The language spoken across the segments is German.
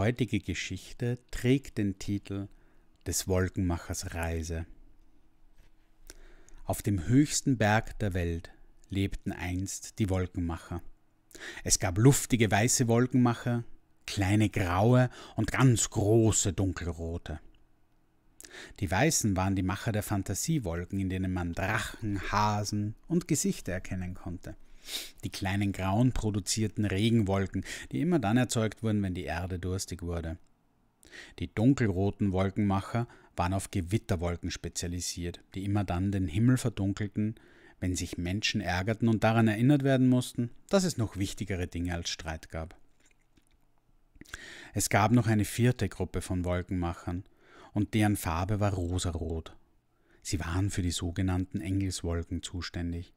heutige Geschichte trägt den Titel des Wolkenmachers Reise. Auf dem höchsten Berg der Welt lebten einst die Wolkenmacher. Es gab luftige weiße Wolkenmacher, kleine graue und ganz große dunkelrote. Die Weißen waren die Macher der Fantasiewolken, in denen man Drachen, Hasen und Gesichter erkennen konnte – die kleinen grauen produzierten Regenwolken, die immer dann erzeugt wurden, wenn die Erde durstig wurde. Die dunkelroten Wolkenmacher waren auf Gewitterwolken spezialisiert, die immer dann den Himmel verdunkelten, wenn sich Menschen ärgerten und daran erinnert werden mussten, dass es noch wichtigere Dinge als Streit gab. Es gab noch eine vierte Gruppe von Wolkenmachern, und deren Farbe war rosarot. Sie waren für die sogenannten Engelswolken zuständig.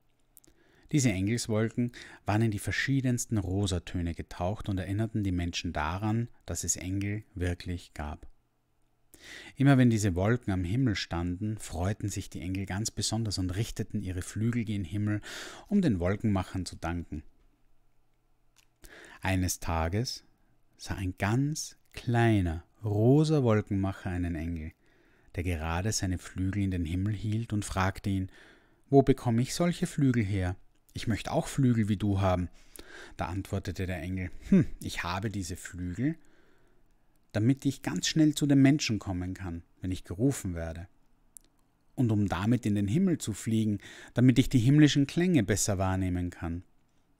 Diese Engelswolken waren in die verschiedensten Rosatöne getaucht und erinnerten die Menschen daran, dass es Engel wirklich gab. Immer wenn diese Wolken am Himmel standen, freuten sich die Engel ganz besonders und richteten ihre Flügel gen Himmel, um den Wolkenmachern zu danken. Eines Tages sah ein ganz kleiner, rosa Wolkenmacher einen Engel, der gerade seine Flügel in den Himmel hielt und fragte ihn, wo bekomme ich solche Flügel her? ich möchte auch Flügel wie du haben. Da antwortete der Engel, hm, ich habe diese Flügel, damit ich ganz schnell zu den Menschen kommen kann, wenn ich gerufen werde. Und um damit in den Himmel zu fliegen, damit ich die himmlischen Klänge besser wahrnehmen kann.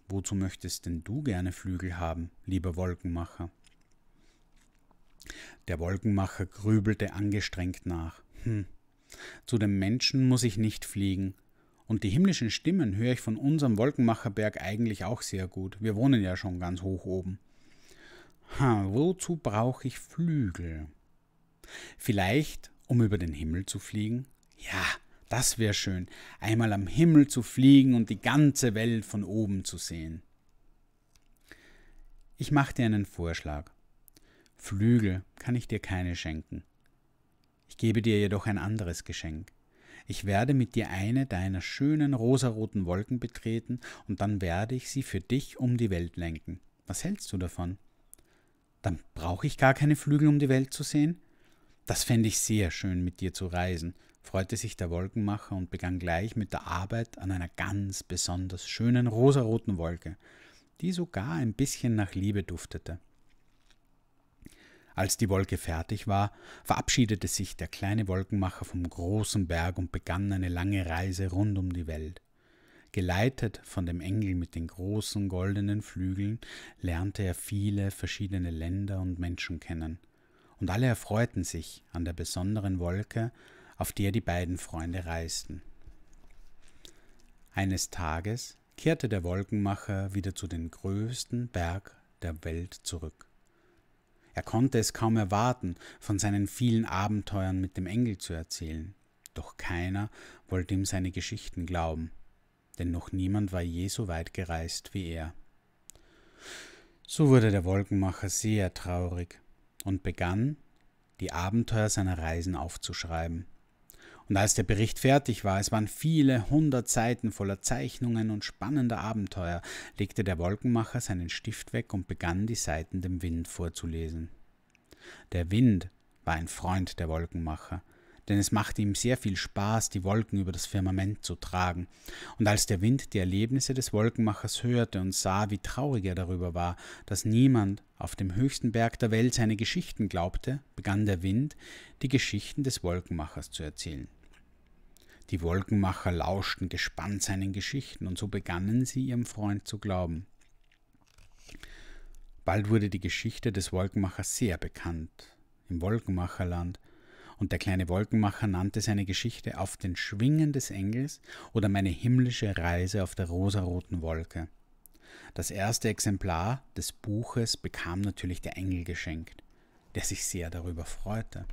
Wozu möchtest denn du gerne Flügel haben, lieber Wolkenmacher? Der Wolkenmacher grübelte angestrengt nach. Hm, zu den Menschen muss ich nicht fliegen, und die himmlischen Stimmen höre ich von unserem Wolkenmacherberg eigentlich auch sehr gut. Wir wohnen ja schon ganz hoch oben. Ha, wozu brauche ich Flügel? Vielleicht, um über den Himmel zu fliegen? Ja, das wäre schön, einmal am Himmel zu fliegen und die ganze Welt von oben zu sehen. Ich mache dir einen Vorschlag. Flügel kann ich dir keine schenken. Ich gebe dir jedoch ein anderes Geschenk. Ich werde mit dir eine deiner schönen rosaroten Wolken betreten und dann werde ich sie für dich um die Welt lenken. Was hältst du davon? Dann brauche ich gar keine Flügel, um die Welt zu sehen? Das fände ich sehr schön, mit dir zu reisen, freute sich der Wolkenmacher und begann gleich mit der Arbeit an einer ganz besonders schönen rosaroten Wolke, die sogar ein bisschen nach Liebe duftete. Als die Wolke fertig war, verabschiedete sich der kleine Wolkenmacher vom großen Berg und begann eine lange Reise rund um die Welt. Geleitet von dem Engel mit den großen goldenen Flügeln lernte er viele verschiedene Länder und Menschen kennen, und alle erfreuten sich an der besonderen Wolke, auf der die beiden Freunde reisten. Eines Tages kehrte der Wolkenmacher wieder zu dem größten Berg der Welt zurück. Er konnte es kaum erwarten, von seinen vielen Abenteuern mit dem Engel zu erzählen. Doch keiner wollte ihm seine Geschichten glauben, denn noch niemand war je so weit gereist wie er. So wurde der Wolkenmacher sehr traurig und begann, die Abenteuer seiner Reisen aufzuschreiben. Und als der Bericht fertig war, es waren viele hundert Seiten voller Zeichnungen und spannender Abenteuer, legte der Wolkenmacher seinen Stift weg und begann die Seiten dem Wind vorzulesen. Der Wind war ein Freund der Wolkenmacher, denn es machte ihm sehr viel Spaß, die Wolken über das Firmament zu tragen. Und als der Wind die Erlebnisse des Wolkenmachers hörte und sah, wie traurig er darüber war, dass niemand auf dem höchsten Berg der Welt seine Geschichten glaubte, begann der Wind, die Geschichten des Wolkenmachers zu erzählen. Die Wolkenmacher lauschten gespannt seinen Geschichten, und so begannen sie ihrem Freund zu glauben. Bald wurde die Geschichte des Wolkenmachers sehr bekannt im Wolkenmacherland, und der kleine Wolkenmacher nannte seine Geschichte Auf den Schwingen des Engels oder meine himmlische Reise auf der rosaroten Wolke. Das erste Exemplar des Buches bekam natürlich der Engel geschenkt, der sich sehr darüber freute.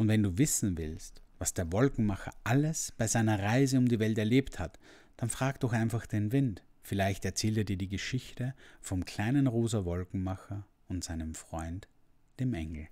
Und wenn du wissen willst, was der Wolkenmacher alles bei seiner Reise um die Welt erlebt hat, dann frag doch einfach den Wind. Vielleicht erzählt er dir die Geschichte vom kleinen rosa Wolkenmacher und seinem Freund, dem Engel.